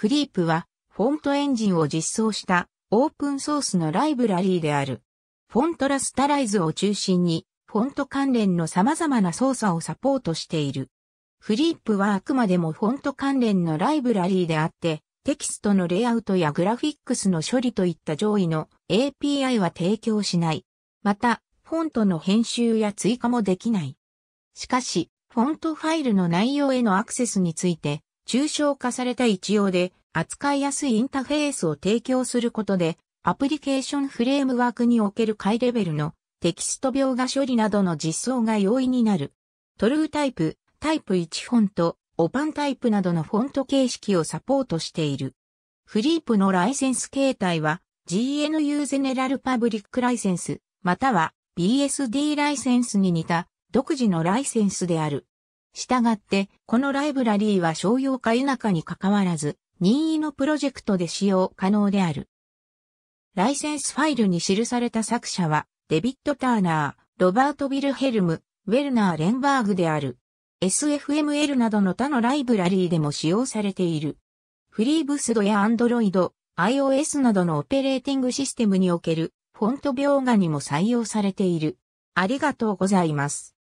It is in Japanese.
フリープは、フォントエンジンを実装したオープンソースのライブラリーである。フォントラスタライズを中心に、フォント関連の様々な操作をサポートしている。フリープはあくまでもフォント関連のライブラリーであって、テキストのレイアウトやグラフィックスの処理といった上位の API は提供しない。また、フォントの編集や追加もできない。しかし、フォントファイルの内容へのアクセスについて、抽象化された一様で扱いやすいインターフェースを提供することで、アプリケーションフレームワークにおける解レベルのテキスト描画処理などの実装が容易になる。トルータイプ、タイプ1フォント、オパンタイプなどのフォント形式をサポートしている。フリープのライセンス形態は GNU ゼネラルパブリックライセンス、または BSD ライセンスに似た独自のライセンスである。したがって、このライブラリーは商用化否かに関わらず、任意のプロジェクトで使用可能である。ライセンスファイルに記された作者は、デビット・ターナー、ロバート・ビルヘルム、ウェルナー・レンバーグである。SFML などの他のライブラリーでも使用されている。フリーブスドや Android、iOS などのオペレーティングシステムにおけるフォント描画にも採用されている。ありがとうございます。